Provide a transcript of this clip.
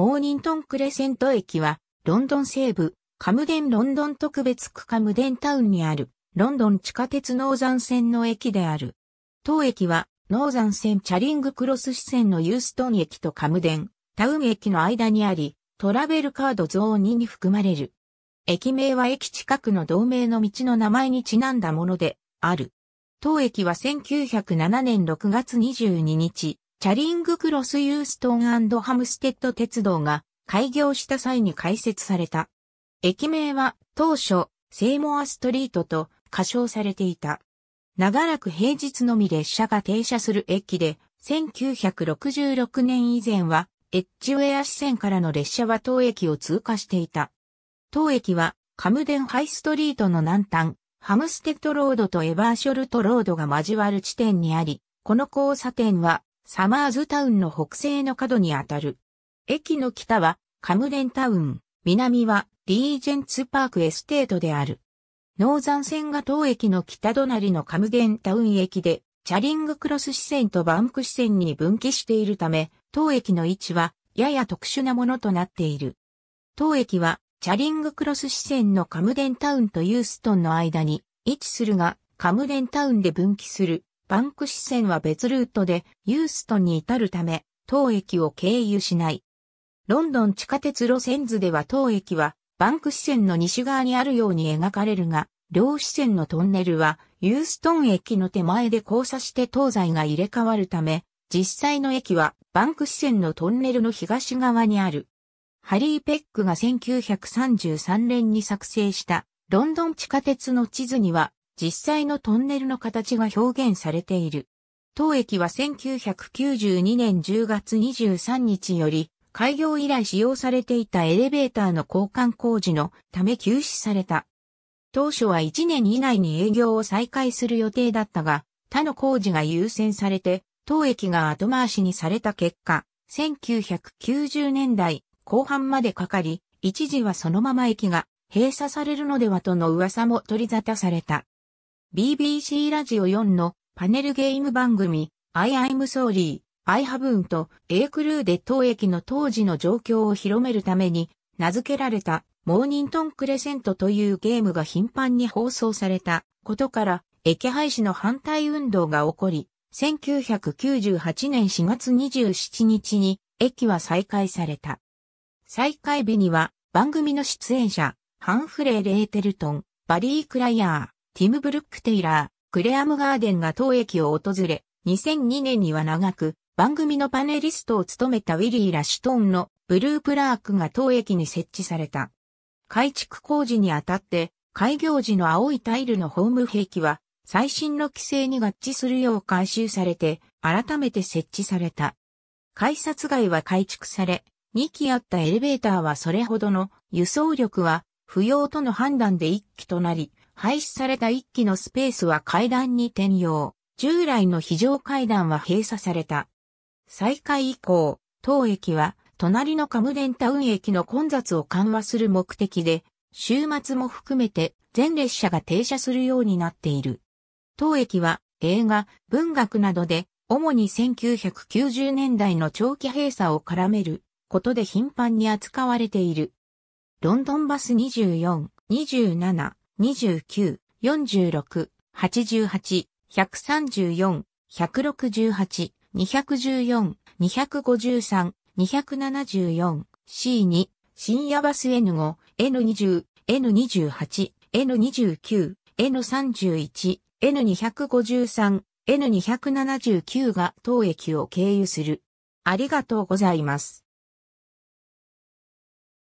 モーニントンクレセント駅は、ロンドン西部、カムデンロンドン特別区カムデンタウンにある、ロンドン地下鉄ノーザン線の駅である。当駅は、ノーザン線チャリングクロス支線のユーストン駅とカムデン、タウン駅の間にあり、トラベルカードゾーン2に含まれる。駅名は駅近くの同名の道の名前にちなんだもので、ある。当駅は1907年6月22日、チャリングクロスユーストンハムステッド鉄道が開業した際に開設された。駅名は当初、セイモアストリートと仮称されていた。長らく平日のみ列車が停車する駅で、1966年以前は、エッジウェア支線からの列車は当駅を通過していた。当駅は、カムデンハイストリートの南端、ハムステッドロードとエバーショルトロードが交わる地点にあり、この交差点はサマーズタウンの北西の角にあたる。駅の北はカムデンタウン、南はリージェンツパークエステートである。ノーザン線が当駅の北隣のカムデンタウン駅で、チャリングクロス支線とバンク支線に分岐しているため、当駅の位置はやや特殊なものとなっている。当駅はチャリングクロス支線のカムデンタウンとユーストンの間に位置するが、カムデンタウンで分岐するバンク支線は別ルートでユーストンに至るため、当駅を経由しない。ロンドン地下鉄路線図では当駅はバンク支線の西側にあるように描かれるが、両支線のトンネルはユーストン駅の手前で交差して東西が入れ替わるため、実際の駅はバンク支線のトンネルの東側にある。ハリー・ペックが1933年に作成したロンドン地下鉄の地図には実際のトンネルの形が表現されている。当駅は1992年10月23日より、開業以来使用されていたエレベーターの交換工事のため休止された。当初は1年以内に営業を再開する予定だったが、他の工事が優先されて、当駅が後回しにされた結果、1990年代後半までかかり、一時はそのまま駅が閉鎖されるのではとの噂も取り沙汰された。BBC ラジオ4のパネルゲーム番組 I I'm Sorry, I Haven't, A クルーで当駅の当時の状況を広めるために名付けられたモーニントンクレセントというゲームが頻繁に放送されたことから駅廃止の反対運動が起こり、1998年4月27日に駅は再開された。再開日には番組の出演者、ハンフレー・レーテルトン、バリー・クライアー、ティム・ブルック・テイラー、クレアム・ガーデンが当駅を訪れ、2002年には長く番組のパネリストを務めたウィリー・ラシュトーンのブループラークが当駅に設置された。改築工事にあたって、開業時の青いタイルのホーム壁は、最新の規制に合致するよう改修されて、改めて設置された。改札外は改築され、2機あったエレベーターはそれほどの輸送力は不要との判断で1機となり、廃止された一機のスペースは階段に転用。従来の非常階段は閉鎖された。再開以降、当駅は隣のカムデンタウン駅の混雑を緩和する目的で、週末も含めて全列車が停車するようになっている。当駅は映画、文学などで主に1990年代の長期閉鎖を絡めることで頻繁に扱われている。ロンドンバス24、27、29、46、88、134、168、214、253、274、C2、深夜バス N5、N20、N28、N29、N31、N253、N279 が当駅を経由する。ありがとうございます。